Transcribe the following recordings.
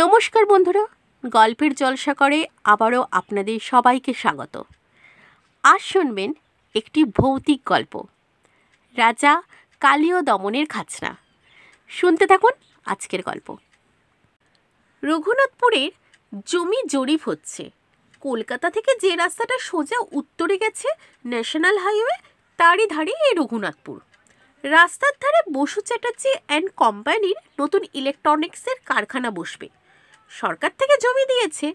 নমস্কার বন্ধুরা গল্পের জলসা করে আবারও আপনাদের সবাইকে স্বাগত আজ শুনবেন একটি ভৌতিক গল্প রাজা কালীয় দমনের খাচনা শুনতে থাকুন আজকের গল্প রঘুনাথপুরের জমি জরিপ হচ্ছে কলকাতা থেকে যে রাস্তাটা সোজা উত্তরে গেছে ন্যাশনাল হাইওয়ে তারই ধারে এই রঘুনাথপুর রাস্তার ধারে বসু চ্যাটার্জি অ্যান্ড কোম্পানির নতুন ইলেকট্রনিক্সের কারখানা বসবে সরকার থেকে জমি দিয়েছে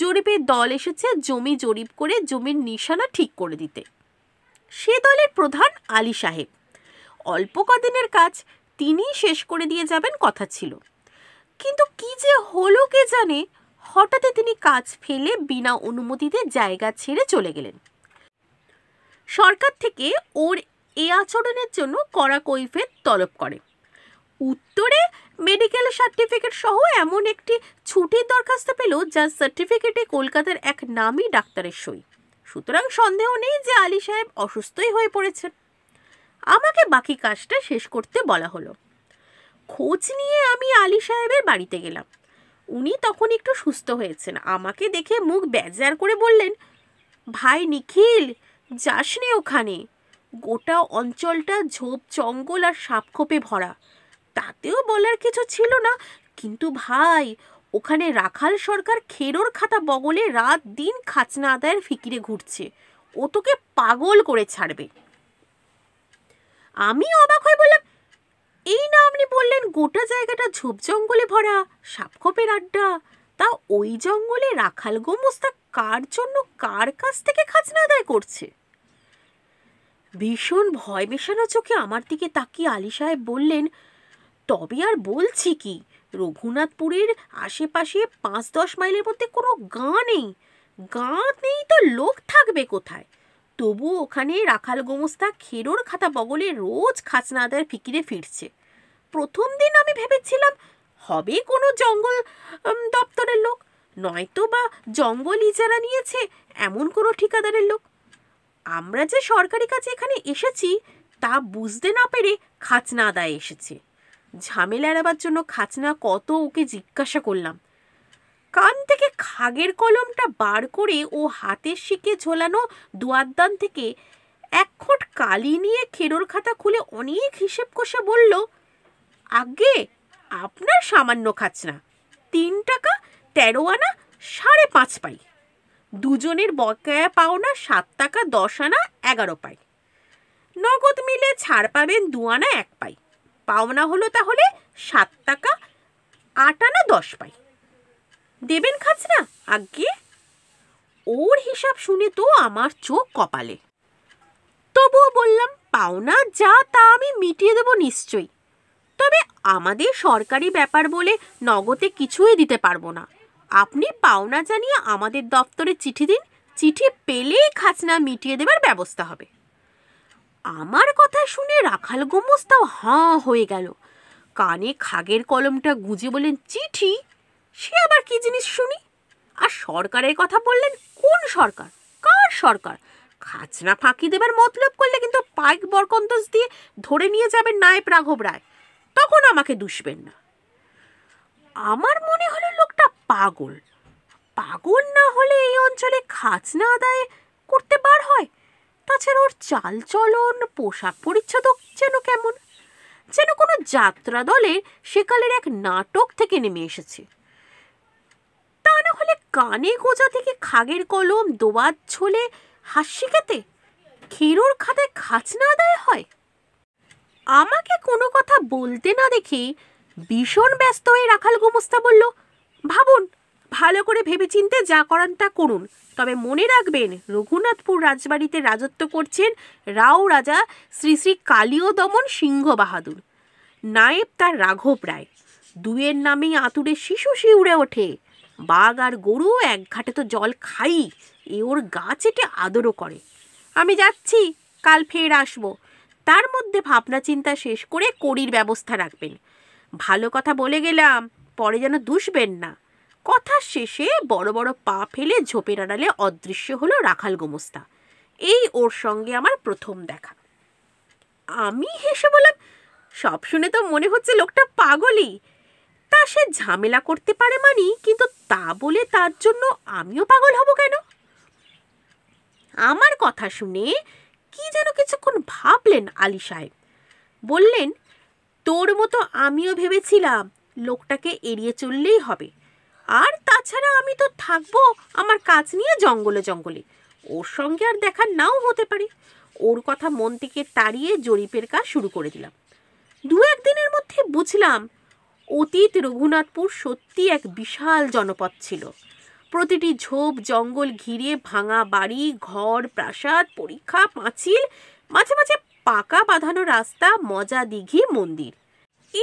জরিপে দল এসেছে জমি জরিপ করে জমির নিশানা ঠিক করে দিতে সে দলের প্রধান আলী সাহেব অল্প কদিনের কাজ তিনিই শেষ করে দিয়ে যাবেন কথা ছিল কিন্তু কি যে হলো কে জানে হঠাৎ তিনি কাজ ফেলে বিনা অনুমতিতে জায়গা ছেড়ে চলে গেলেন সরকার থেকে ওর এই আচরণের জন্য কড়া কৈফের তলব করে উত্তরে মেডিকেল সার্টিফিকেট সহ এমন একটি ছুটির দরখাস্ত পেল যার সার্টিফিকেটে কলকাতার এক নামী ডাক্তারের সই সুতরাং সন্দেহ নেই যে আলী সাহেব অসুস্থই হয়ে পড়েছেন আমাকে বাকি কাজটা শেষ করতে বলা হলো খোঁজ নিয়ে আমি আলী সাহেবের বাড়িতে গেলাম উনি তখন একটু সুস্থ হয়েছেন আমাকে দেখে মুখ বেজার করে বললেন ভাই নিখিল যাসনি ওখানে গোটা অঞ্চলটা ঝোপ জঙ্গল আর সাপখোপে ভরা তাতেও বলার কিছু ছিল না কিন্তু ভাই ওখানে রাখাল সরকার খেরোর খাতা বগলে রাত দিন খাচনা আদায়ের ফিকিরে ঘুরছে ও তোকে পাগল করে ছাড়বে আমি অবাক হয়ে বললাম এই না আপনি বললেন গোটা জায়গাটা ঝোপ জঙ্গলে ভরা সাপখোপের আড্ডা তা ওই জঙ্গলে রাখাল গোমস্তা কার জন্য কার কাছ থেকে খাজনা আদায় করছে ভীষণ ভয় মেশানো চোখে আমার দিকে তাকিয়ে আলী সাহেব বললেন তবে আর বলছি কি রঘুনাথপুরের আশেপাশে পাঁচ দশ মাইলের মধ্যে কোনো গা নেই গাঁ নেই তো লোক থাকবে কোথায় তবু ওখানে রাখাল গোমস্তা খেরোর খাতা বগলে রোজ খাজনা আদার ফিকিরে ফিরছে প্রথম দিন আমি ভেবেছিলাম হবে কোনো জঙ্গল দপ্তরের লোক নয়তো বা জঙ্গল ইজারা নিয়েছে এমন কোনো ঠিকাদারের লোক আমরা যে সরকারি কাজে এখানে এসেছি তা বুঝতে না পেরে খাজনা আদায় এসেছে ঝামেলা এড়াবার জন্য খাজনা কত ওকে জিজ্ঞাসা করলাম কান থেকে খাগের কলমটা বার করে ও হাতের শিখে ঝোলানো দুয়ারদান থেকে এক খোট কালি নিয়ে খেরোর খাতা খুলে অনেক হিসেব কষে বলল আগে আপনার সামান্য খাচনা তিন টাকা তেরো আনা সাড়ে পাঁচ পাই দুজনের বকেয়া পাওনা সাত টাকা দশ আনা এগারো পাই নগদ মিলে ছাড় পাবেন দু আনা এক পাই পাওনা হলো তাহলে সাত টাকা আট আনা দশ পাই দেবেন খাজনা আগে ওর হিসাব শুনে তো আমার চোখ কপালে তবুও বললাম পাওনা যা তা আমি মিটিয়ে দেব নিশ্চয়ই তবে আমাদের সরকারি ব্যাপার বলে নগদে কিছুই দিতে পারবো না আপনি পাওনা জানিয়ে আমাদের দপ্তরে চিঠি দিন চিঠি পেলেই খাজনা মিটিয়ে দেবার ব্যবস্থা হবে আমার কথা শুনে রাখাল গোমস্তাও হাঁ হয়ে গেল কানে খাগের কলমটা গুঁজে বলেন চিঠি সে আবার কি জিনিস শুনি আর সরকারের কথা বললেন কোন সরকার কার সরকার খাজনা ফাঁকি দেবার মতলব করলে কিন্তু পাইক বরকন্তস দিয়ে ধরে নিয়ে যাবেন নায়ক রাঘব রায় তখন আমাকে দুষবেন না আমার মনে হলো লোকটা পাগল পাগল না হলে এই অঞ্চলে খাজনা আদায় করতে বার হয় তাছাড়া ওর চালচলন পোশাক পরিচ্ছদ যেন কেমন যেন কোনো যাত্রা দলে সেকালের এক নাটক থেকে নেমে এসেছে তা না হলে কানে গোজা থেকে খাগের কলম দোয়াত ছোলে হাসি খেতে খেরোর খাতায় খাজনা আদায় হয় আমাকে কোনো কথা বলতে না দেখে ভীষণ ব্যস্ত হয়ে রাখাল গোমস্তা বলল ভাবুন ভালো করে ভেবেচিন্তে যা করান তা করুন তবে মনে রাখবেন রঘুনাথপুর রাজবাড়িতে রাজত্ব করছেন রাও রাজা শ্রী শ্রী কালীয় দমন সিংহ বাহাদুর নায়েব তার রাঘব রায় দুয়ের নামে আতুরে শিশু শিউড়ে ওঠে বাঘ আর গরু এক ঘাটে তো জল খাই এ ওর গা চেটে আদরও করে আমি যাচ্ছি কাল ফের আসব তার মধ্যে ভাবনা চিন্তা শেষ করে করির ব্যবস্থা রাখবেন ভালো কথা বলে গেলাম পরে যেন দুষবেন না কথা শেষে বড় বড় পা ফেলে ঝোপের আড়ালে অদৃশ্য হলো রাখাল গোমস্তা এই ওর সঙ্গে আমার প্রথম দেখা আমি হেসে বললাম সব শুনে তো মনে হচ্ছে লোকটা পাগলই তা সে ঝামেলা করতে পারে মানি কিন্তু তা বলে তার জন্য আমিও পাগল হব কেন আমার কথা শুনে কি যেন কিছুক্ষণ ভাবলেন আলী সাহেব বললেন তোর মতো আমিও ভেবেছিলাম লোকটাকে এড়িয়ে চললেই হবে আর তাছাড়া আমি তো থাকবো আমার কাজ নিয়ে জঙ্গলে জঙ্গলে ওর সঙ্গে আর দেখা নাও হতে পারে ওর কথা মন থেকে তাড়িয়ে জরিপের কাজ শুরু করে দিলাম দু একদিনের মধ্যে বুঝলাম অতীত রঘুনাথপুর সত্যি এক বিশাল জনপদ ছিল প্রতিটি ঝোপ জঙ্গল ঘিরে ভাঙা বাড়ি ঘর প্রাসাদ পরীক্ষা পাঁচিল মাঝে মাঝে পাকা বাঁধানো রাস্তা মজা দিঘি মন্দির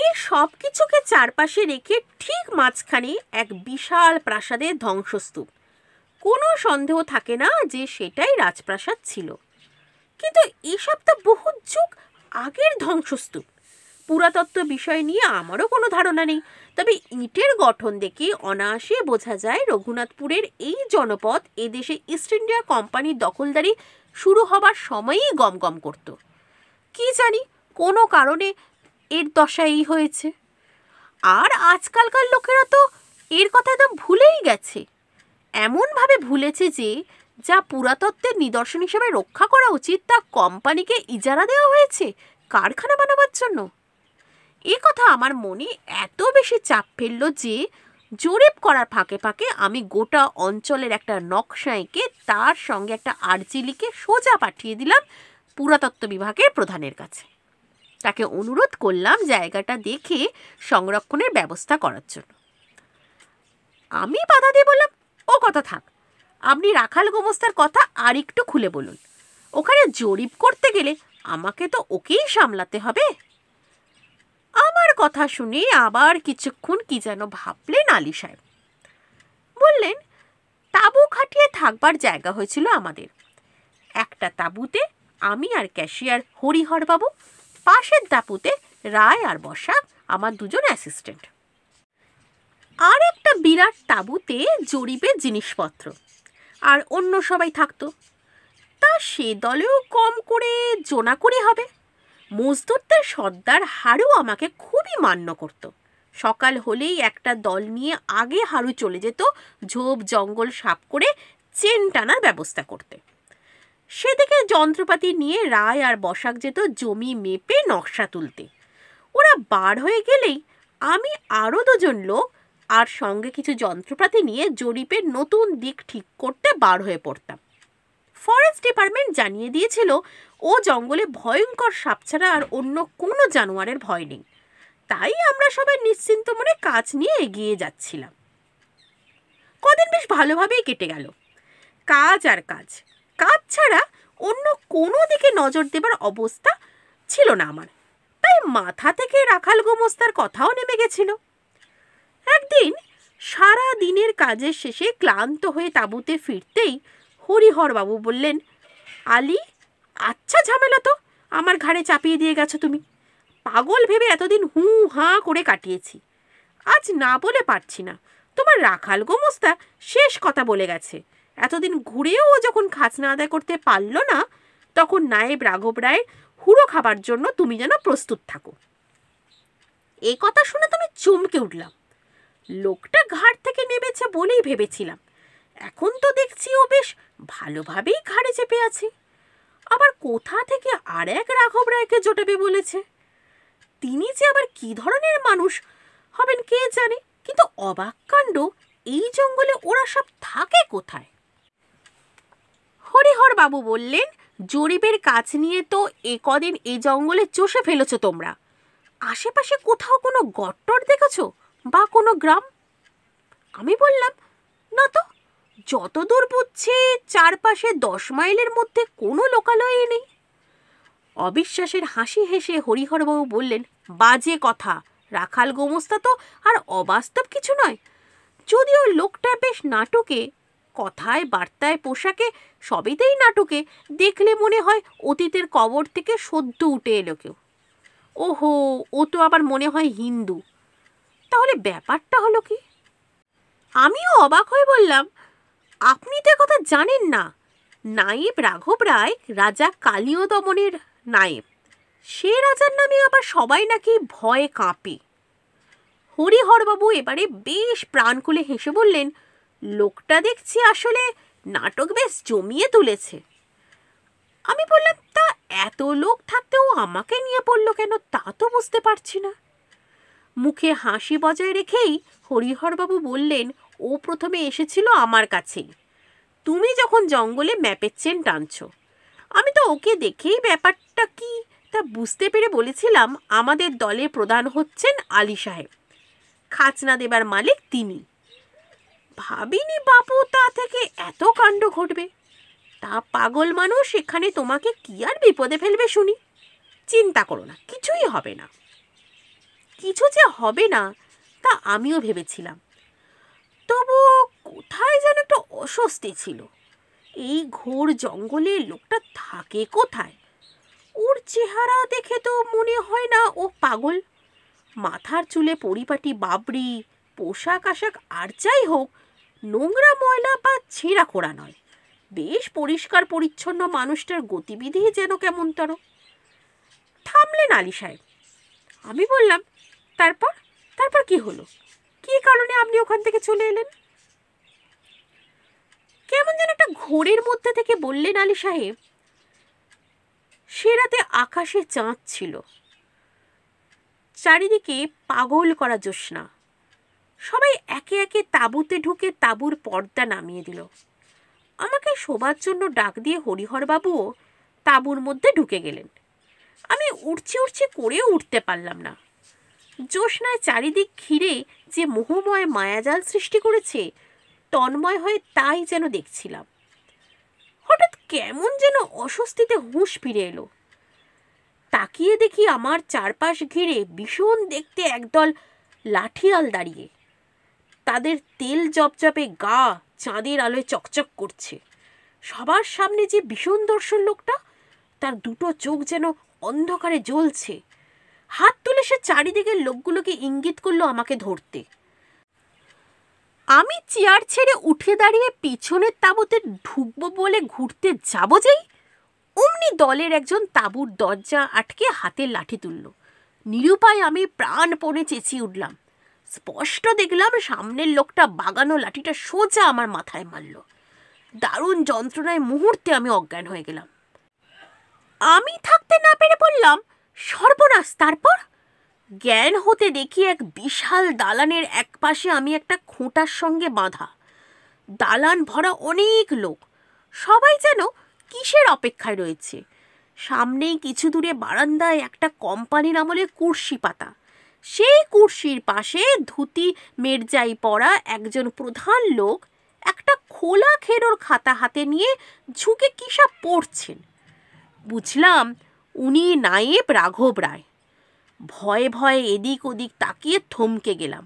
এই সব কিছুকে চারপাশে রেখে ঠিক মাঝখানে এক বিশাল প্রাসাদের ধ্বংসস্তূপ কোনো সন্দেহ থাকে না যে সেটাই রাজপ্রাসাদ ছিল কিন্তু এসব তো বহু যুগ আগের ধ্বংসস্তূপ পুরাতত্ত্ব বিষয় নিয়ে আমারও কোনো ধারণা নেই তবে ইটের গঠন দেখে অনায়াসে বোঝা যায় রঘুনাথপুরের এই জনপদ এদেশে ইস্ট ইন্ডিয়া কোম্পানির দখলদারি শুরু হবার সময়ই গমগম করতো কি জানি কোনো কারণে এর দশা এই হয়েছে আর আজকালকার লোকেরা তো এর কথা একদম ভুলেই গেছে এমনভাবে ভুলেছে যে যা পুরাতত্ত্বের নিদর্শন হিসেবে রক্ষা করা উচিত তা কোম্পানিকে ইজারা দেওয়া হয়েছে কারখানা বানাবার জন্য এ কথা আমার মনে এত বেশি চাপ ফেললো যে জরিপ করার ফাঁকে ফাঁকে আমি গোটা অঞ্চলের একটা নকশা এঁকে তার সঙ্গে একটা আর্জি লিখে সোজা পাঠিয়ে দিলাম পুরাতত্ত্ব বিভাগের প্রধানের কাছে তাকে অনুরোধ করলাম জায়গাটা দেখে সংরক্ষণের ব্যবস্থা করার জন্য আমি বাধা দিয়ে বললাম ও কথা থাক আপনি রাখাল গোমস্তার কথা আর একটু খুলে বলুন ওখানে জরিপ করতে গেলে আমাকে তো ওকেই সামলাতে হবে আমার কথা শুনে আবার কিছুক্ষণ কি যেন ভাবলেন আলী সাহেব বললেন তাঁবু খাটিয়ে থাকবার জায়গা হয়েছিল আমাদের একটা তাঁবুতে আমি আর ক্যাশিয়ার হরিহরবাবু পাশের দাপুতে রায় আর বসা আমার দুজন অ্যাসিস্ট্যান্ট আর একটা বিরাট তাঁবুতে জরিপের জিনিসপত্র আর অন্য সবাই থাকতো তা সে দলেও কম করে জোনা করে হবে মজদুরদের সর্দার হাড়ু আমাকে খুবই মান্য করত সকাল হলেই একটা দল নিয়ে আগে হাড়ু চলে যেত ঝোপ জঙ্গল সাপ করে চেন টানার ব্যবস্থা করতে সেদিকে যন্ত্রপাতি নিয়ে রায় আর বসাক যেত জমি মেপে নকশা তুলতে ওরা বার হয়ে গেলেই আমি আরও দুজন লোক আর সঙ্গে কিছু যন্ত্রপাতি নিয়ে জরিপের নতুন দিক ঠিক করতে বার হয়ে পড়তাম ফরেস্ট ডিপার্টমেন্ট জানিয়ে দিয়েছিল ও জঙ্গলে ভয়ঙ্কর সাপ ছাড়া আর অন্য কোনো জানোয়ারের ভয় নেই তাই আমরা সবাই নিশ্চিন্ত মনে কাজ নিয়ে এগিয়ে যাচ্ছিলাম কদিন বেশ ভালোভাবেই কেটে গেল কাজ আর কাজ কাজ ছাড়া অন্য কোনো দিকে নজর দেবার অবস্থা ছিল না আমার তাই মাথা থেকে রাখাল গোমস্তার কথাও নেমে গেছিল একদিন সারা দিনের কাজের শেষে ক্লান্ত হয়ে তাঁবুতে ফিরতেই হরিহরবাবু বললেন আলি আচ্ছা ঝামেলা তো আমার ঘাড়ে চাপিয়ে দিয়ে গেছো তুমি পাগল ভেবে এতদিন হু হাঁ করে কাটিয়েছি আজ না বলে পারছি না তোমার রাখাল গোমস্তা শেষ কথা বলে গেছে এতদিন ঘুরেও ও যখন খাজনা আদায় করতে পারল না তখন নায়েব রাঘব রায়ের হুড়ো খাবার জন্য তুমি যেন প্রস্তুত থাকো এই কথা শুনে তুমি চমকে উঠলাম লোকটা ঘাট থেকে নেমেছে বলেই ভেবেছিলাম এখন তো দেখছি ও বেশ ভালোভাবেই ঘাড়ে চেপে আছে আবার কোথা থেকে আর এক রাঘব রায়কে জোটাবে বলেছে তিনি যে আবার কি ধরনের মানুষ হবেন কে জানে কিন্তু অবাক কাণ্ড এই জঙ্গলে ওরা সব থাকে কোথায় হরিহরবাবু বললেন জরিপের কাজ নিয়ে তো এ কদিন এই জঙ্গলে চষে ফেলেছ তোমরা আশেপাশে কোথাও কোনো গট্টর দেখেছ বা কোনো গ্রাম আমি বললাম না তো যতদূর বুঝছে চারপাশে দশ মাইলের মধ্যে কোনো লোকালয়ে নেই অবিশ্বাসের হাসি হেসে হরিহরবাবু বললেন বাজে কথা রাখাল গোমস্তা তো আর অবাস্তব কিছু নয় যদিও লোকটা বেশ নাটকে কথায় বার্তায় পোশাকে সবেতেই নাটকে দেখলে মনে হয় অতীতের কবর থেকে সদ্য উঠে এলো কেউ ওহো ও তো আবার মনে হয় হিন্দু তাহলে ব্যাপারটা হলো কি আমিও অবাক হয়ে বললাম আপনি তো কথা জানেন না নায়েব রাঘব রায় রাজা কালীয় দমনের নায়েব সে রাজার নামে আবার সবাই নাকি ভয়ে কাঁপে হরিহরবাবু এবারে বেশ প্রাণ খুলে হেসে বললেন লোকটা দেখছি আসলে নাটক বেশ জমিয়ে তুলেছে আমি বললাম তা এত লোক থাকতেও আমাকে নিয়ে পড়ল কেন তা তো বুঝতে পারছি না মুখে হাসি বজায় রেখেই হরিহরবাবু বললেন ও প্রথমে এসেছিল আমার কাছেই তুমি যখন জঙ্গলে ম্যাপের চেন টানছ আমি তো ওকে দেখেই ব্যাপারটা কি তা বুঝতে পেরে বলেছিলাম আমাদের দলে প্রধান হচ্ছেন আলী সাহেব খাজনা দেবার মালিক তিনি ভাবিনি বাপু তা থেকে এত কাণ্ড ঘটবে তা পাগল মানুষ এখানে তোমাকে কি আর বিপদে ফেলবে শুনি চিন্তা করো না কিছুই হবে না কিছু যে হবে না তা আমিও ভেবেছিলাম তবু কোথায় যেন একটা অস্বস্তি ছিল এই ঘোর জঙ্গলে লোকটা থাকে কোথায় ওর চেহারা দেখে তো মনে হয় না ও পাগল মাথার চুলে পরিপাটি বাবরি পোশাক আশাক আর যাই হোক নোংরা ময়লা বা ছেঁড়া খোড়া নয় বেশ পরিষ্কার পরিচ্ছন্ন মানুষটার গতিবিধি যেন কেমন তর থামলেন আলী সাহেব আমি বললাম তারপর তারপর কি হলো কি কারণে আপনি ওখান থেকে চলে এলেন কেমন যেন একটা ঘোরের মধ্যে থেকে বললেন আলী সাহেব সে রাতে আকাশে চাঁদ ছিল চারিদিকে পাগল করা জোৎস্না সবাই একে একে তাঁবুতে ঢুকে তাঁবুর পর্দা নামিয়ে দিল আমাকে শোবার জন্য ডাক দিয়ে হরিহরবাবুও তাঁবুর মধ্যে ঢুকে গেলেন আমি উড়ছে উড়ছে করেও উঠতে পারলাম না জ্যোৎস্নায় চারিদিক ঘিরে যে মোহময় মায়াজাল সৃষ্টি করেছে তন্ময় হয়ে তাই যেন দেখছিলাম হঠাৎ কেমন যেন অস্বস্তিতে হুঁশ ফিরে এলো তাকিয়ে দেখি আমার চারপাশ ঘিরে ভীষণ দেখতে একদল লাঠিয়াল দাঁড়িয়ে তাদের তেল জপজপে গা চাঁদের আলোয় চকচক করছে সবার সামনে যে ভীষণ দর্শন লোকটা তার দুটো চোখ যেন অন্ধকারে জ্বলছে হাত তুলে সে চারিদিকের লোকগুলোকে ইঙ্গিত করলো আমাকে ধরতে আমি চেয়ার ছেড়ে উঠে দাঁড়িয়ে পিছনের তাঁবুতে ঢুকবো বলে ঘুরতে যাব যেই অমনি দলের একজন তাঁবুর দরজা আটকে হাতে লাঠি তুলল নিরুপায় আমি প্রাণপণে চেঁচিয়ে উঠলাম স্পষ্ট দেখলাম সামনের লোকটা বাগানো লাঠিটা সোজা আমার মাথায় মারল দারুণ যন্ত্রণায় মুহূর্তে আমি অজ্ঞান হয়ে গেলাম আমি থাকতে না পেরে পড়লাম সর্বনাশ তারপর জ্ঞান হতে দেখি এক বিশাল দালানের এক পাশে আমি একটা খুঁটার সঙ্গে বাঁধা দালান ভরা অনেক লোক সবাই যেন কিসের অপেক্ষায় রয়েছে সামনেই কিছু দূরে বারান্দায় একটা কোম্পানির আমলে কুর্সি পাতা সেই কুর্সির পাশে ধুতি মেরজাই পরা একজন প্রধান লোক একটা খোলা খেরোর খাতা হাতে নিয়ে ঝুঁকে কিসা পড়ছেন বুঝলাম উনি নায়েব রাঘব রায় ভয়ে ভয়ে এদিক ওদিক তাকিয়ে থমকে গেলাম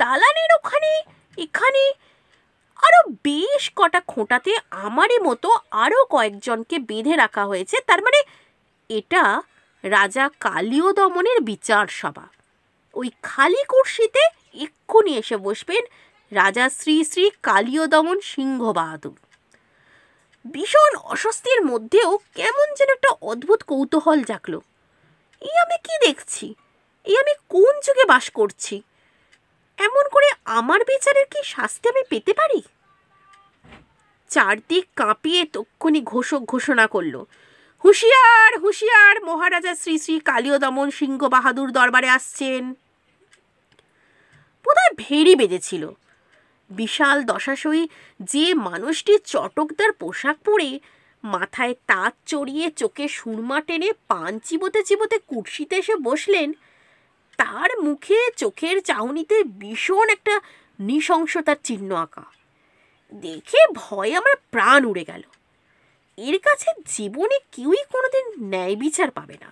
দালানের ওখানে এখানে আরও বেশ কটা খোঁটাতে আমারই মতো আরও কয়েকজনকে বেঁধে রাখা হয়েছে তার মানে এটা রাজা কালীয় দমনের বিচার সভা ওই খালি কুর্সিতে এক্ষুনি এসে বসবেন রাজা শ্রী শ্রী কালীয় দমন সিংহ বাহাদুর ভীষণ অস্বস্তির মধ্যেও কেমন যেন একটা অদ্ভুত কৌতূহল জাগল এই আমি কি দেখছি এই আমি কোন যুগে বাস করছি এমন করে আমার বিচারের কি শাস্তি আমি পেতে পারি চারদিক কাঁপিয়ে তক্ষণি ঘোষক ঘোষণা করল হুঁশিয়ার হুঁশিয়ার মহারাজা শ্রী শ্রী কালীয় দমন সিংহ বাহাদুর দরবারে আসছেন বোধহয় ভেরি বেঁধেছিল বিশাল দশাশয়ী যে মানুষটি চটকদার পোশাক পরে মাথায় তাঁত চড়িয়ে চোখে সুরমা টেনে পান চিবোতে চিবোতে কুর্সিতে এসে বসলেন তার মুখে চোখের চাউনিতে ভীষণ একটা নৃশংসতার চিহ্ন আঁকা দেখে ভয়ে আমার প্রাণ উড়ে গেল এর কাছে জীবনে কেউই কোনোদিন ন্যায় বিচার পাবে না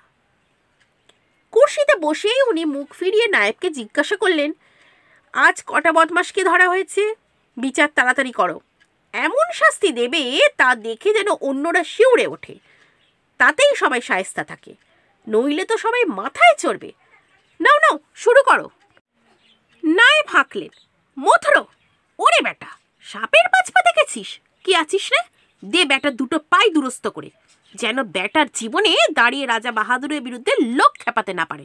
কুর্সিতে বসেই উনি মুখ ফিরিয়ে নায়েবকে জিজ্ঞাসা করলেন আজ কটা বদমাসকে ধরা হয়েছে বিচার তাড়াতাড়ি করো এমন শাস্তি দেবে তা দেখে যেন অন্যরা শিউরে ওঠে তাতেই সবাই সায়স্তা থাকে নইলে তো সবাই মাথায় চড়বে নাও নাও শুরু করো নায়ে ফাঁকলেন মথরো ওরে বেটা সাপের পাঁচ পা দেখেছিস কি আছিস রে দে ব্যাটা দুটো পাই দুরস্ত করে যেন ব্যাটার জীবনে দাঁড়িয়ে রাজা বাহাদুরের বিরুদ্ধে লোক খেপাতে না পারে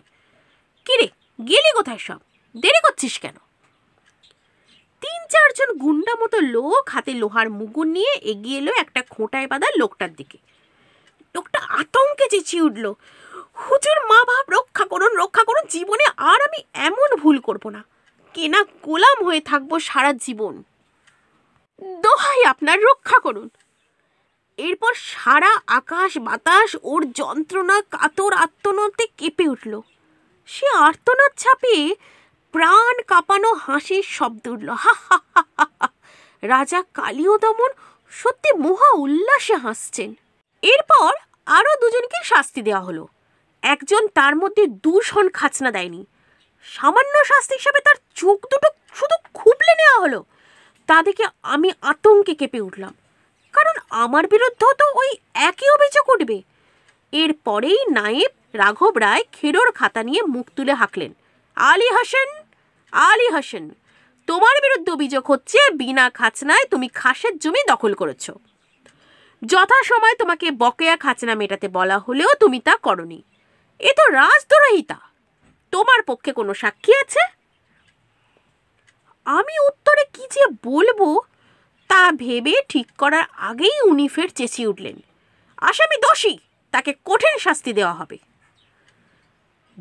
কিরে গেলি কোথায় সব দেরি করছিস কেন তিন চারজন গুন্ডা মতো লোক হাতে লোহার মুগুর নিয়ে এগিয়ে এলো একটা খোঁটায় বাঁধা লোকটার দিকে লোকটা আতঙ্কে চেঁচিয়ে উঠল হুজুর মা ভাব রক্ষা করুন রক্ষা করুন জীবনে আর আমি এমন ভুল করব না কেনা গোলাম হয়ে থাকবো সারা জীবন দোহাই আপনার রক্ষা করুন এরপর সারা আকাশ বাতাস ওর যন্ত্রণা কাতর আত্মনতে কেঁপে উঠল সে আর্তনাদ ছাপিয়ে প্রাণ কাঁপানো হাসির শব্দ উঠল হা হা রাজা কালীয় দমন সত্যি মহা উল্লাসে হাসছেন এরপর আরও দুজনকে শাস্তি দেওয়া হলো একজন তার মধ্যে দূষণ খাচনা দেয়নি সামান্য শাস্তি হিসাবে তার চোখ দুটো শুধু খুবলে নেওয়া হলো তা দেখে আমি আতঙ্কে কেঁপে উঠলাম কারণ আমার বিরুদ্ধে তো ওই একই অভিযোগ উঠবে এরপরেই নায়েব রাঘব রায় খেরোর খাতা নিয়ে মুখ তুলে হাঁকলেন আলী হাসেন আলী হাসেন তোমার বিরুদ্ধে অভিযোগ হচ্ছে বিনা খাজনায় তুমি খাসের জমি দখল করেছো যথাসময়ে তোমাকে বকেয়া খাজনা মেটাতে বলা হলেও তুমি তা করনি এ তো রাজদ্রোহিতা তোমার পক্ষে কোনো সাক্ষী আছে আমি উত্তরে কি যে বলবো তা ভেবে ঠিক করার আগেই উনি ফের চেঁচিয়ে উঠলেন আসামি দোষী তাকে কঠিন শাস্তি দেওয়া হবে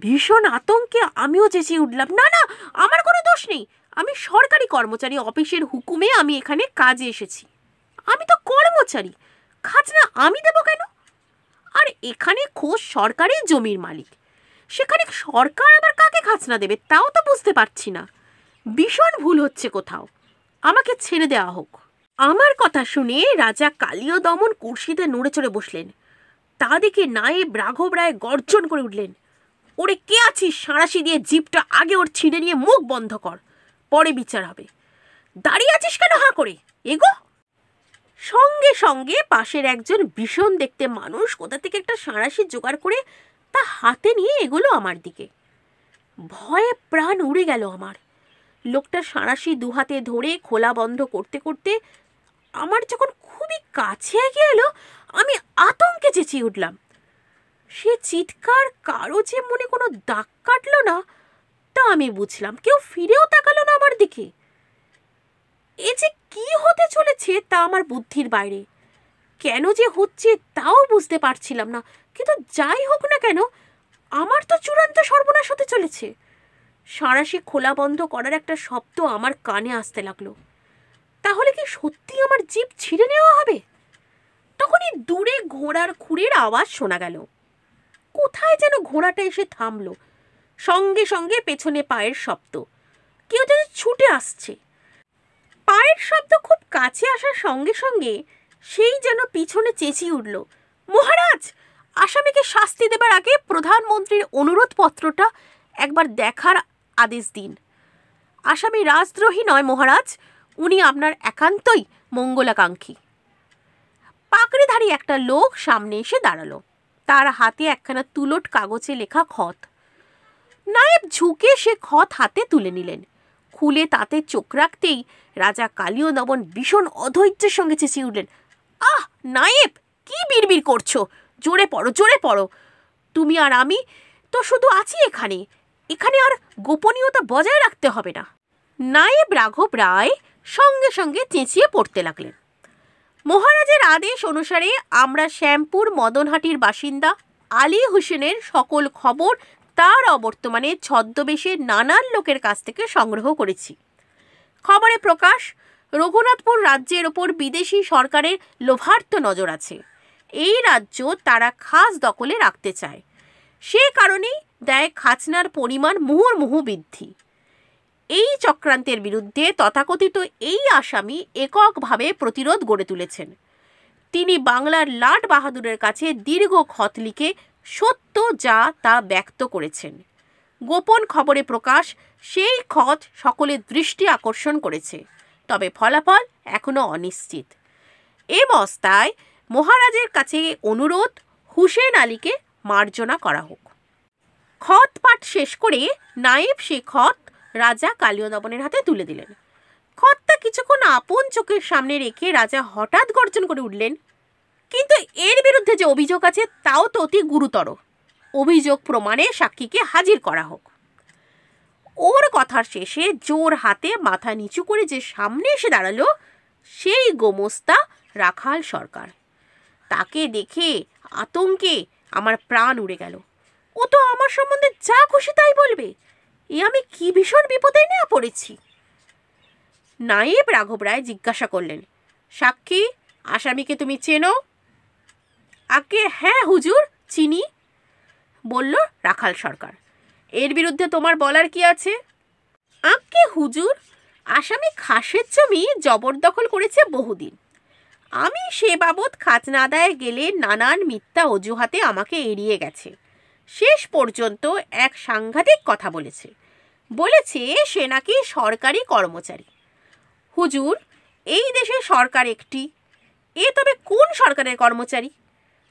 ভীষণ আতঙ্কে আমিও চেঁচিয়ে উঠলাম না না আমার কোনো দোষ নেই আমি সরকারি কর্মচারী অফিসের হুকুমে আমি এখানে কাজে এসেছি আমি তো কর্মচারী খাজনা আমি দেব কেন আর এখানে খোঁজ সরকারি জমির মালিক সেখানে সরকার আবার কাকে খাজনা দেবে তাও তো বুঝতে পারছি না ভীষণ ভুল হচ্ছে কোথাও আমাকে ছেড়ে দেওয়া হোক আমার কথা শুনে রাজা কালীয় দমন কুর্সিতে নড়ে চড়ে বসলেন তা দেখে নায়েব রাঘব রায় গর্জন করে উঠলেন ওরে কে আছিস সাঁড়াশি দিয়ে জিপটা আগে ওর ছিঁড়ে নিয়ে মুখ বন্ধ কর পরে বিচার হবে দাঁড়িয়ে আছিস কেন হাঁ করে এগো সঙ্গে সঙ্গে পাশের একজন ভীষণ দেখতে মানুষ কোথা থেকে একটা সাঁড়াশি জোগাড় করে তা হাতে নিয়ে এগুলো আমার দিকে ভয়ে প্রাণ উড়ে গেল আমার লোকটা সাঁড়াশি দু হাতে ধরে খোলা বন্ধ করতে করতে আমার যখন খুবই কাছে এগিয়ে এলো আমি আতঙ্কে চেঁচিয়ে উঠলাম সে চিৎকার কারো যে মনে কোনো দাগ কাটল না তা আমি বুঝলাম কেউ ফিরেও তাকালো না আমার দিকে এ যে কি হতে চলেছে তা আমার বুদ্ধির বাইরে কেন যে হচ্ছে তাও বুঝতে পারছিলাম না কিন্তু যাই হোক না কেন আমার তো চূড়ান্ত সর্বনাশ হতে চলেছে সারাশি খোলা বন্ধ করার একটা শব্দ আমার কানে আসতে লাগলো তাহলে কি সত্যি আমার জীব ছিঁড়ে নেওয়া হবে তখনই দূরে ঘোড়ার খুঁড়ের আওয়াজ শোনা গেল কোথায় যেন ঘোড়াটা এসে থামল সঙ্গে সঙ্গে পেছনে পায়ের শব্দ কেউ যেন ছুটে আসছে পায়ের শব্দ খুব কাছে আসার সঙ্গে সঙ্গে সেই যেন পিছনে চেঁচিয়ে উঠল মহারাজ আসামিকে শাস্তি দেবার আগে প্রধানমন্ত্রীর অনুরোধ পত্রটা একবার দেখার আদেশ দিন আসামি রাজদ্রোহী নয় মহারাজ উনি আপনার একান্তই মঙ্গলাকাঙ্ক্ষী পাকড়েধারী একটা লোক সামনে এসে দাঁড়ালো তার হাতে একখানা তুলোট কাগজে লেখা খত নায়েব ঝুঁকে সে খত হাতে তুলে নিলেন খুলে তাতে চোখ রাখতেই রাজা কালীয় নবন ভীষণ অধৈর্যের সঙ্গে চেঁচিয়ে উঠলেন আহ নায়েব কি বিড়বিড় করছো জোরে পড়ো জোরে পড়ো তুমি আর আমি তো শুধু আছি এখানে এখানে আর গোপনীয়তা বজায় রাখতে হবে না নায়েব রাঘব রায় সঙ্গে সঙ্গে চেঁচিয়ে পড়তে লাগলেন মহারাজের আদেশ অনুসারে আমরা শ্যামপুর মদনহাটির বাসিন্দা আলী হোসেনের সকল খবর তার অবর্তমানে ছদ্মবেশে নানান লোকের কাছ থেকে সংগ্রহ করেছি খবরে প্রকাশ রঘুনাথপুর রাজ্যের ওপর বিদেশি সরকারের লোভার্থ নজর আছে এই রাজ্য তারা খাস দখলে রাখতে চায় সে কারণেই দেয় খাজনার পরিমাণ মুহুর্মুহু বৃদ্ধি এই চক্রান্তের বিরুদ্ধে তথাকথিত এই আসামি এককভাবে প্রতিরোধ গড়ে তুলেছেন তিনি বাংলার লাট বাহাদুরের কাছে দীর্ঘ খত লিখে সত্য যা তা ব্যক্ত করেছেন গোপন খবরে প্রকাশ সেই খত সকলের দৃষ্টি আকর্ষণ করেছে তবে ফলাফল এখনও অনিশ্চিত এ অবস্থায় মহারাজের কাছে অনুরোধ হুসেন আলীকে মার্জনা করা হোক খত পাঠ শেষ করে নায়েব সে খত রাজা কালীয় নবনের হাতে তুলে দিলেন খত্তা কিছুক্ষণ আপন চোখের সামনে রেখে রাজা হঠাৎ গর্জন করে উঠলেন কিন্তু এর বিরুদ্ধে যে অভিযোগ আছে তাও তো অতি গুরুতর অভিযোগ প্রমাণে সাক্ষীকে হাজির করা হোক ওর কথার শেষে জোর হাতে মাথা নিচু করে যে সামনে এসে দাঁড়ালো সেই গোমস্তা রাখাল সরকার তাকে দেখে আতঙ্কে আমার প্রাণ উড়ে গেল ও তো আমার সম্বন্ধে যা খুশি তাই বলবে এ আমি কি ভীষণ বিপদে নেওয়া পড়েছি নায়েব রাঘব রায় জিজ্ঞাসা করলেন সাক্ষী আসামিকে তুমি চেনো আগে হ্যাঁ হুজুর চিনি বলল রাখাল সরকার এর বিরুদ্ধে তোমার বলার কি আছে আঁকে হুজুর আসামি খাসের জমি জবরদখল করেছে বহুদিন আমি সে বাবদ খাজনা আদায় গেলে নানান মিথ্যা অজুহাতে আমাকে এড়িয়ে গেছে শেষ পর্যন্ত এক সাংঘাতিক কথা বলেছে বলেছে সে নাকি সরকারি কর্মচারী হুজুর এই দেশে সরকার একটি এ তবে কোন সরকারের কর্মচারী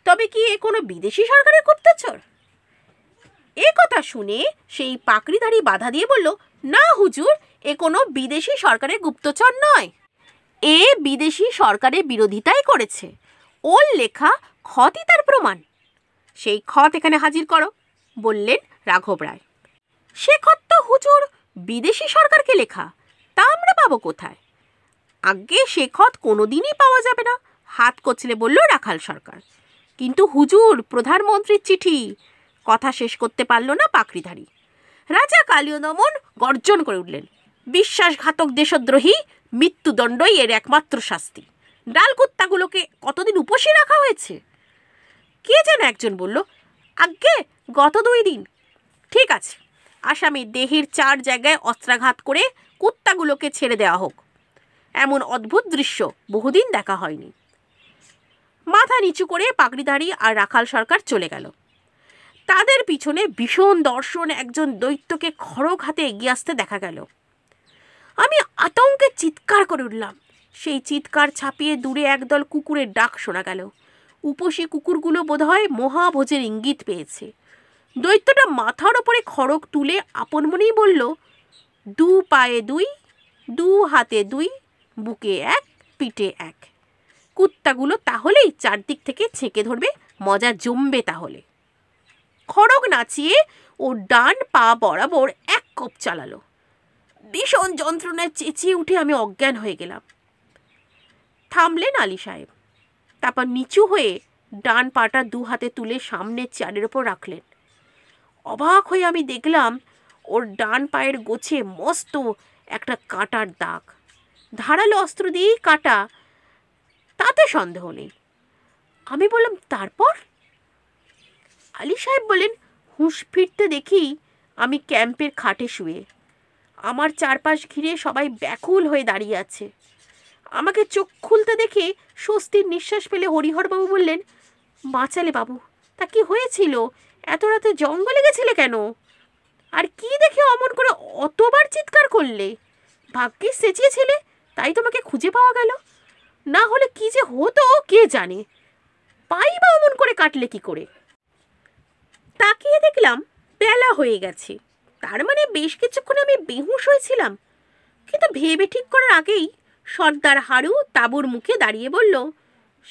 তবে কি এ কোনো বিদেশি সরকারের গুপ্তচর এ কথা শুনে সেই পাকড়িধারী বাধা দিয়ে বলল না হুজুর এ কোনো বিদেশি সরকারের গুপ্তচর নয় এ বিদেশি সরকারের বিরোধিতাই করেছে ওর লেখা ক্ষতি তার প্রমাণ সেই খত এখানে হাজির করো বললেন রাঘব রায় সে খত তো হুজুর বিদেশি সরকারকে লেখা তা আমরা পাবো কোথায় আগে সে খত কোনোদিনই পাওয়া যাবে না হাত কচলে বলল রাখাল সরকার কিন্তু হুজুর প্রধানমন্ত্রীর চিঠি কথা শেষ করতে পারল না পাকড়িধারী রাজা কালীয় দমন গর্জন করে উঠলেন বিশ্বাসঘাতক দেশদ্রোহী মৃত্যুদণ্ডই এর একমাত্র শাস্তি ডালকুত্তাগুলোকে কতদিন উপসে রাখা হয়েছে কে যেন একজন বলল আজ্ঞে গত দুই দিন ঠিক আছে আসামি দেহের চার জায়গায় অস্ত্রাঘাত করে কুত্তাগুলোকে ছেড়ে দেওয়া হোক এমন অদ্ভুত দৃশ্য বহুদিন দেখা হয়নি মাথা নিচু করে পাগড়িধারী আর রাখাল সরকার চলে গেল তাদের পিছনে ভীষণ দর্শন একজন দৈত্যকে খড়গ হাতে এগিয়ে আসতে দেখা গেল আমি আতঙ্কে চিৎকার করে উঠলাম সেই চিৎকার ছাপিয়ে দূরে একদল কুকুরের ডাক শোনা গেল উপসী কুকুরগুলো বোধহয় মহাভোজের ইঙ্গিত পেয়েছে দৈত্যটা মাথার ওপরে খড়গ তুলে আপন মনেই বলল দু পায়ে দুই দু হাতে দুই বুকে এক পিঠে এক কুত্তাগুলো তাহলেই চারদিক থেকে ছেঁকে ধরবে মজা জমবে তাহলে খড়গ নাচিয়ে ও ডান পা বরাবর এক কোপ চালালো ভীষণ যন্ত্রণায় চেঁচিয়ে উঠে আমি অজ্ঞান হয়ে গেলাম থামলেন আলী সাহেব তারপর নিচু হয়ে ডান পাটা দু হাতে তুলে সামনের চেয়ারের ওপর রাখলেন অবাক হয়ে আমি দেখলাম ওর ডান পায়ের গোছে মস্ত একটা কাঁটার দাগ ধারালো অস্ত্র দিয়েই কাটা তাতে সন্দেহ নেই আমি বললাম তারপর আলী সাহেব বলেন হুঁশ ফিরতে দেখি আমি ক্যাম্পের খাটে শুয়ে আমার চারপাশ ঘিরে সবাই ব্যাকুল হয়ে দাঁড়িয়ে আছে আমাকে চোখ খুলতে দেখে স্বস্তির নিঃশ্বাস ফেলে হরিহরবাবু বললেন বাঁচালে বাবু তা কি হয়েছিল এত রাতে জঙ্গলে গেছিলে কেন আর কি দেখে অমন করে অতবার চিৎকার করলে ভাগ্যে সেচিয়েছিলে তাই তোমাকে খুঁজে পাওয়া গেল না হলে কি যে হতো কে জানে পাই বা অমন করে কাটলে কি করে তাকিয়ে দেখলাম বেলা হয়ে গেছে তার মানে বেশ কিছুক্ষণ আমি বেহুশ হয়েছিলাম কিন্তু ভেবে ঠিক করার আগেই সর্দার হারু তাঁবুর মুখে দাঁড়িয়ে বলল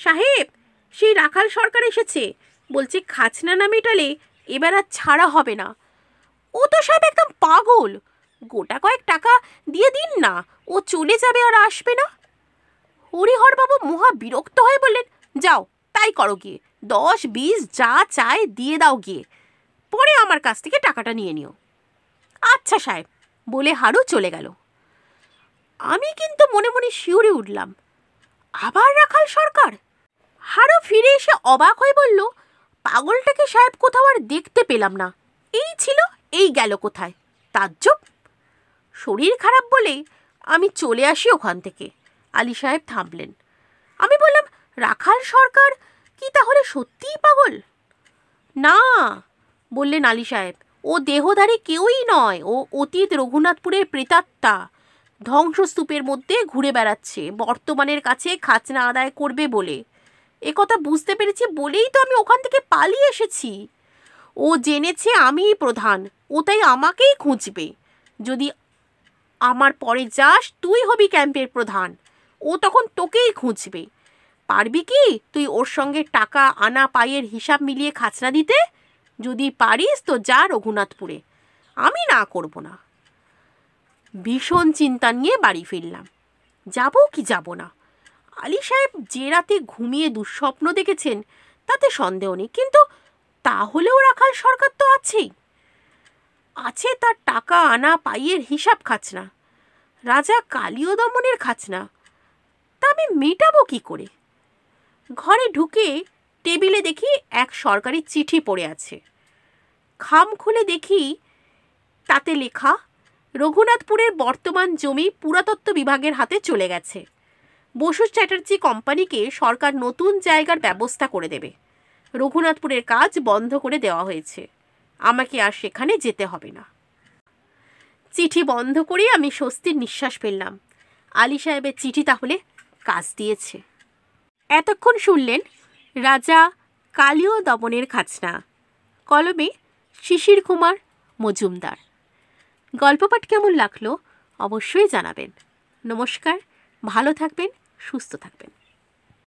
সাহেব সেই রাখাল সরকার এসেছে বলছে খাজনা না মেটালে এবার আর ছাড়া হবে না ও তো সাহেব একদম পাগল গোটা কয়েক টাকা দিয়ে দিন না ও চলে যাবে আর আসবে না হরিহরবাবু মহা বিরক্ত হয়ে বললেন যাও তাই করো গিয়ে দশ বিশ যা চায় দিয়ে দাও গিয়ে পরে আমার কাছ থেকে টাকাটা নিয়ে নিও আচ্ছা সাহেব বলে হারু চলে গেল আমি কিন্তু মনে মনে শিউরে উঠলাম আবার রাখাল সরকার হারো ফিরে এসে অবাক হয়ে বলল পাগলটাকে সাহেব কোথাও আর দেখতে পেলাম না এই ছিল এই গেল কোথায় তাজ্জব শরীর খারাপ বলে আমি চলে আসি ওখান থেকে আলী সাহেব থামলেন আমি বললাম রাখাল সরকার কি তাহলে সত্যিই পাগল না বললেন আলী সাহেব ও দেহধারী কেউই নয় ও অতীত রঘুনাথপুরের প্রেতাত্মা ধ্বংসস্তূপের মধ্যে ঘুরে বেড়াচ্ছে বর্তমানের কাছে খাজনা আদায় করবে বলে এ কথা বুঝতে পেরেছি বলেই তো আমি ওখান থেকে পালিয়ে এসেছি ও জেনেছে আমিই প্রধান ও তাই আমাকেই খুঁজবে যদি আমার পরে যাস তুই হবি ক্যাম্পের প্রধান ও তখন তোকেই খুঁজবে পারবি কি তুই ওর সঙ্গে টাকা আনা পায়ের হিসাব মিলিয়ে খাচনা দিতে যদি পারিস তো যা রঘুনাথপুরে আমি না করব না ভীষণ চিন্তা নিয়ে বাড়ি ফিরলাম যাব কি যাব না আলী সাহেব যে রাতে ঘুমিয়ে দুঃস্বপ্ন দেখেছেন তাতে সন্দেহ নেই কিন্তু তাহলেও রাখাল সরকার তো আছেই আছে তার টাকা আনা পাইয়ের হিসাব খাচনা রাজা কালীয় দমনের খাচনা তা আমি মেটাবো কি করে ঘরে ঢুকে টেবিলে দেখি এক সরকারি চিঠি পড়ে আছে খাম খুলে দেখি তাতে লেখা রঘুনাথপুরের বর্তমান জমি পুরাতত্ত্ব বিভাগের হাতে চলে গেছে বসু চ্যাটার্জি কোম্পানিকে সরকার নতুন জায়গার ব্যবস্থা করে দেবে রঘুনাথপুরের কাজ বন্ধ করে দেওয়া হয়েছে আমাকে আর সেখানে যেতে হবে না চিঠি বন্ধ করে আমি স্বস্তির নিঃশ্বাস ফেললাম আলী সাহেবের চিঠি তাহলে কাজ দিয়েছে এতক্ষণ শুনলেন রাজা কালীয় দমনের খাজনা কলমে শিশির কুমার মজুমদার গল্পপাঠ কেমন লাগলো অবশ্যই জানাবেন নমস্কার ভালো থাকবেন সুস্থ থাকবেন